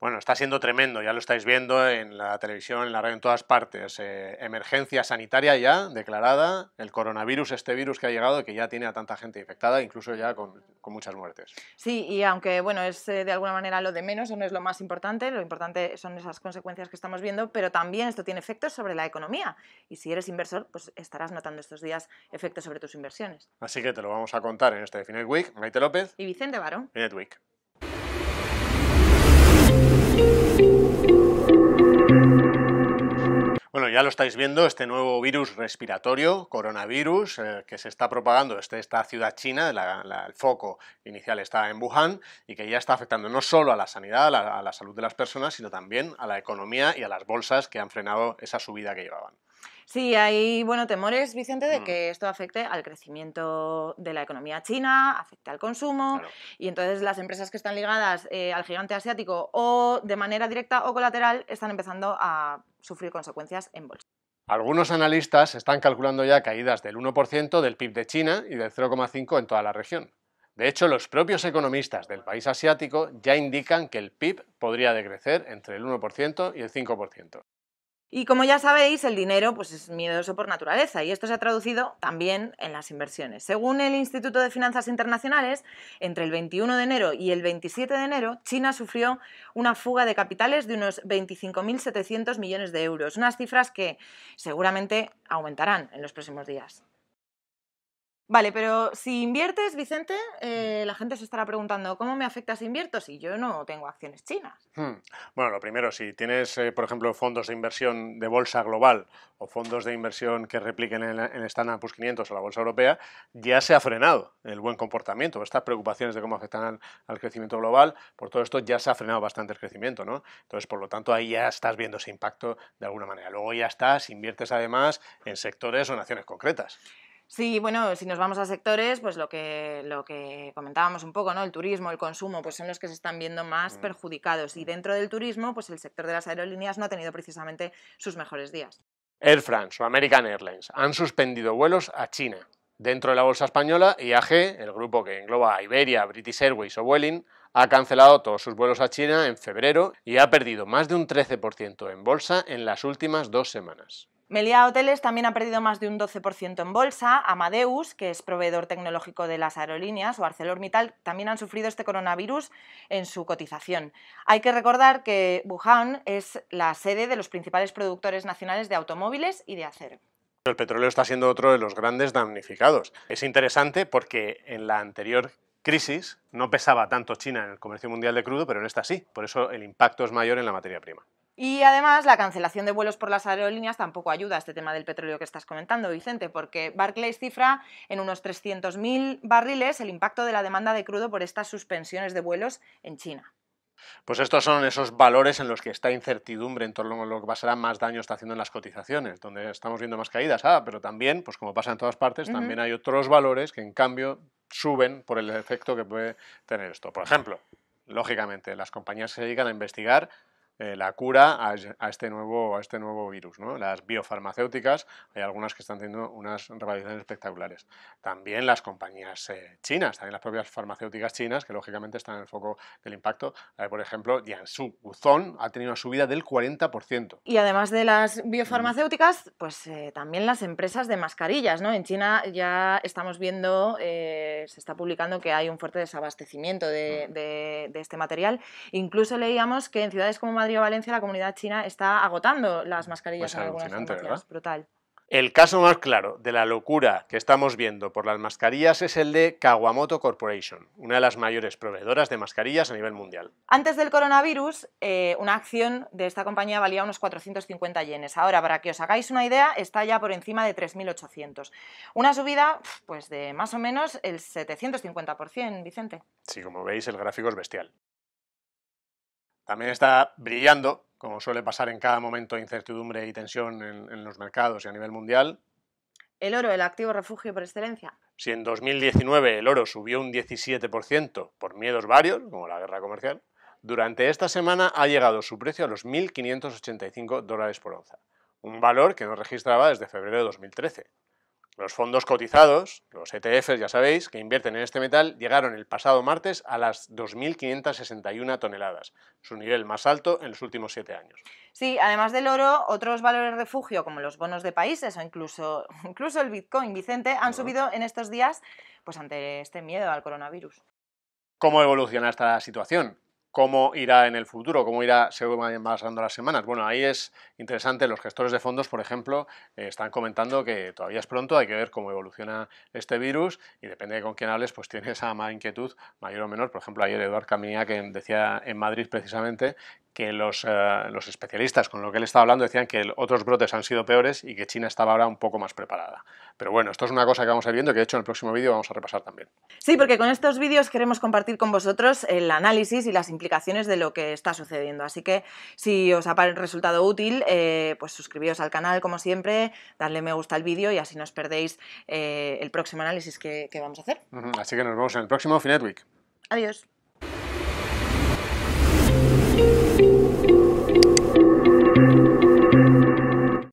Bueno, está siendo tremendo, ya lo estáis viendo en la televisión, en la radio, en todas partes. Eh, emergencia sanitaria ya declarada, el coronavirus, este virus que ha llegado que ya tiene a tanta gente infectada, incluso ya con, muchas muertes. Sí, y aunque bueno, es eh, de alguna manera lo de menos, no es lo más importante, lo importante son esas consecuencias que estamos viendo, pero también esto tiene efectos sobre la economía. Y si eres inversor, pues estarás notando estos días efectos sobre tus inversiones. Así que te lo vamos a contar en este Finet Week. Maite López. Y Vicente Barón. Finet Bueno, ya lo estáis viendo, este nuevo virus respiratorio, coronavirus, eh, que se está propagando desde esta ciudad china, el foco inicial está en Wuhan, y que ya está afectando no solo a la sanidad, a la salud de las personas, sino también a la economía y a las bolsas que han frenado esa subida que llevaban. Sí, hay bueno, temores, Vicente, de mm. que esto afecte al crecimiento de la economía china, afecte al consumo, y entonces las empresas que están ligadas eh, al gigante asiático o de manera directa o colateral están empezando a sufrir consecuencias en bolsa. Algunos analistas están calculando ya caídas del 1% del PIB de China y del 0,5% en toda la región. De hecho, los propios economistas del país asiático ya indican que el PIB podría decrecer entre el 1% y el 5%. Y como ya sabéis, el dinero pues, es miedoso por naturaleza y esto se ha traducido también en las inversiones. Según el Instituto de Finanzas Internacionales, entre el 21 de enero y el 27 de enero, China sufrió una fuga de capitales de unos 25.700 millones de euros, unas cifras que seguramente aumentarán en los próximos días. Vale, pero si inviertes, Vicente, mm. eh, la gente se estará preguntando, ¿cómo me afecta si invierto si yo no tengo acciones chinas? Hmm. Bueno, lo primero, si tienes, eh, por ejemplo, fondos de inversión de bolsa global o fondos de inversión que repliquen en el Standard Poor's 500 o la bolsa europea, ya se ha frenado el buen comportamiento. Estas preocupaciones de cómo afectan al, crecimiento global, por todo esto ya se ha frenado bastante el crecimiento, ¿no? Entonces, por lo tanto, ahí ya estás viendo ese impacto de alguna manera. Luego ya estás, inviertes además en sectores o naciones concretas. Sí, bueno, si nos vamos a sectores, pues lo que, lo que comentábamos un poco, ¿no? El turismo, el consumo, pues son los que se están viendo más mm, perjudicados. Y mm. dentro del turismo, pues el sector de las aerolíneas no ha tenido precisamente sus mejores días. Air France o American Airlines han suspendido vuelos a China. Dentro de la bolsa española, IAG, el grupo que engloba a Iberia, British Airways o Welling, ha cancelado todos sus vuelos a China en febrero y ha perdido más de un 13% en bolsa en las últimas dos semanas. Meliá Hoteles también ha perdido más de un 12% en bolsa. Amadeus, que es proveedor tecnológico de las aerolíneas, o ArcelorMittal también han sufrido este coronavirus en su cotización. Hay que recordar que Wuhan es la sede de los principales productores nacionales de automóviles y de acero. El petróleo está siendo otro de los grandes damnificados. Es interesante porque en la anterior crisis no pesaba tanto China en el comercio mundial de crudo, pero en esta sí. Por eso el impacto es mayor en la materia prima. Y además la cancelación de vuelos por las aerolíneas tampoco ayuda a este tema del petróleo que estás comentando, Vicente, porque Barclays cifra en unos 300.000 barriles el impacto de la demanda de crudo por estas suspensiones de vuelos en China. Pues estos son esos valores en los que está incertidumbre en torno a lo que va a ser más daño está haciendo en las cotizaciones, donde estamos viendo más caídas. Ah, pero también, pues como pasa en todas partes, también hay otros valores que en cambio suben por el efecto que puede tener esto. Por ejemplo, lógicamente, las compañías se dedican a investigar eh, la cura a, este nuevo, a este nuevo virus. ¿no? Las biofarmacéuticas, hay algunas que están teniendo unas revalorizaciones espectaculares. También las compañías eh, chinas, también las propias farmacéuticas chinas, que lógicamente están en el foco del impacto. Eh, por ejemplo, Jiangsu Guzón ha tenido una subida del 40%. Y además de las biofarmacéuticas, pues también las empresas de mascarillas. ¿no? En China ya estamos viendo, se está publicando que hay un fuerte desabastecimiento de este material. Incluso leíamos que en ciudades como Madrid Valencia la comunidad china está agotando las mascarillas pues alucinante, Brutal. El caso más claro de la locura que estamos viendo por las mascarillas es el de Kawamoto Corporation, una de las mayores proveedoras de mascarillas a nivel mundial. Antes del coronavirus, eh, una acción de esta compañía valía unos 450 yenes. Ahora, para que os hagáis una idea, está ya por encima de 3.800. Una subida pues, de más o menos el 750%, Vicente. Sí, como veis, el gráfico es bestial. También está brillando, como suele pasar en cada momento de incertidumbre y tensión en, los mercados y a nivel mundial. El oro, el activo refugio por excelencia. Si en 2019 el oro subió un 17% por miedos varios, como la guerra comercial, durante esta semana ha llegado su precio a los 1.585 dólares por onza, un valor que no registraba desde febrero de 2013. Los fondos cotizados, los ETFs, ya sabéis, que invierten en este metal, llegaron el pasado martes a las 2.561 toneladas, su nivel más alto en los últimos siete años. Sí, además del oro, otros valores refugio como los bonos de países o incluso, incluso el Bitcoin, Vicente, han subido en estos días pues ante este miedo al coronavirus. ¿Cómo evoluciona esta situación? cómo irá en el futuro, cómo irá, según vayan pasando las semanas. Bueno, ahí es interesante, los gestores de fondos, por ejemplo, eh, están comentando que todavía es pronto, hay que ver cómo evoluciona este virus y depende de con quién hables, pues tiene esa inquietud mayor o menor. Por ejemplo, ayer Eduard Caminía, que decía en Madrid precisamente que eh, los, especialistas con lo que él estaba hablando decían que otros brotes han sido peores y que China estaba ahora un poco más preparada. Pero bueno, esto es una cosa que vamos a ir viendo, que de hecho en el próximo vídeo vamos a repasar también. Sí, porque con estos vídeos queremos compartir con vosotros el análisis y las implicaciones de lo que está sucediendo. Así que si os ha resultado útil, eh, pues suscribiros al canal como siempre, darle me gusta al vídeo y así no os perdéis eh, el próximo análisis que, vamos a hacer. Así que nos vemos en el próximo Finetweek. Adiós.